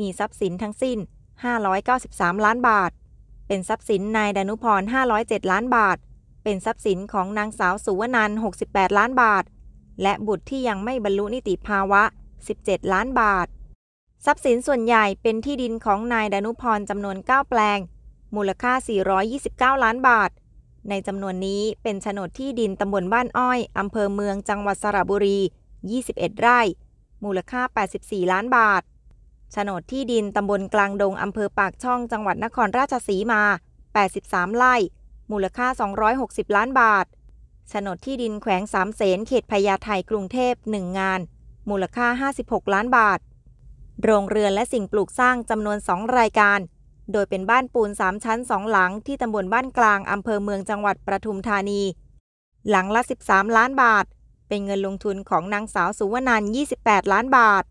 มีทรัพย์สินทั้งสิ้น 593 ล้านบาท เป็นทรัพย์สินนายดนุพร507 ล้านบาท เป็นทรัพย์สินของนางสาวสุวรรณัน68 ล้านบาท และบุตรที่ยังไม่บรรลุนิติภาวะ 17 ล้านบาท ทรัพย์สินส่วนใหญ่เป็นที่ดินของนายดนุพรจำนวน 9 แปลง มูลค่า 429 ล้านบาท ในจำนวนนี้เป็นโฉนดที่ดินตำบลบ้านอ้อยอำเภอเมืองจังหวัดสระบุรี 21 ไร่ มูลค่า 84 ล้านบาทโฉนดที่ดินตำบลกลางดงอำเภอปากช่องจังหวัดนครราชสีมา 83ไร่ มูลค่า 260 ล้านบาท โฉนดที่ดินแขวงสามเสน เขตพญาไทกรุงเทพ1งาน มูลค่า 56 ล้านบาท โรงเรือนและสิ่งปลูกสร้างจำนวน 2 รายการ โดยเป็นบ้านปูน 3 ชั้น 2 หลังที่ตำบลบ้านกลางอำเภอเมืองจังหวัดประทุมธานี หลังละ 13 ล้านบาท เป็นเงินลงทุนของนางสาวสุวรรณัน28 ล้านบาท